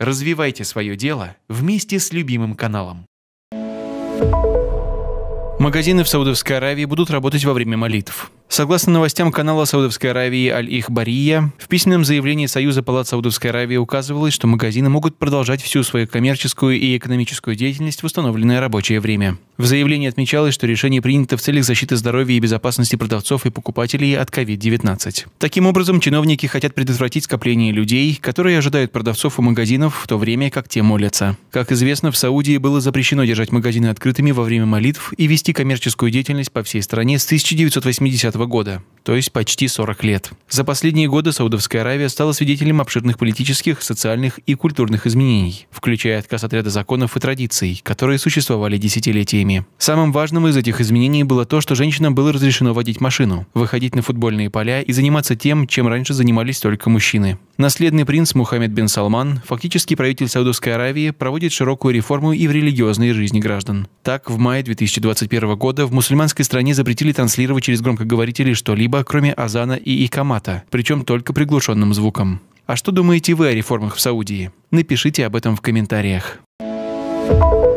Развивайте свое дело вместе с любимым каналом. Магазины в Саудовской Аравии будут работать во время молитв. Согласно новостям канала Саудовской Аравии аль ихбария в письменном заявлении Союза палат Саудовской Аравии указывалось, что магазины могут продолжать всю свою коммерческую и экономическую деятельность в установленное рабочее время. В заявлении отмечалось, что решение принято в целях защиты здоровья и безопасности продавцов и покупателей от COVID-19. Таким образом, чиновники хотят предотвратить скопление людей, которые ожидают продавцов у магазинов в то время, как те молятся. Как известно, в Саудии было запрещено держать магазины открытыми во время молитв и вести коммерческую деятельность по всей стране с 1980 года то есть почти 40 лет. За последние годы Саудовская Аравия стала свидетелем обширных политических, социальных и культурных изменений, включая отказ от ряда законов и традиций, которые существовали десятилетиями. Самым важным из этих изменений было то, что женщинам было разрешено водить машину, выходить на футбольные поля и заниматься тем, чем раньше занимались только мужчины. Наследный принц Мухаммед бин Салман, фактически правитель Саудовской Аравии, проводит широкую реформу и в религиозной жизни граждан. Так, в мае 2021 года в мусульманской стране запретили транслировать через громкоговорители что-либо что-либо, кроме азана и икамата, причем только приглушенным звуком. А что думаете вы о реформах в Саудии? Напишите об этом в комментариях. Thank you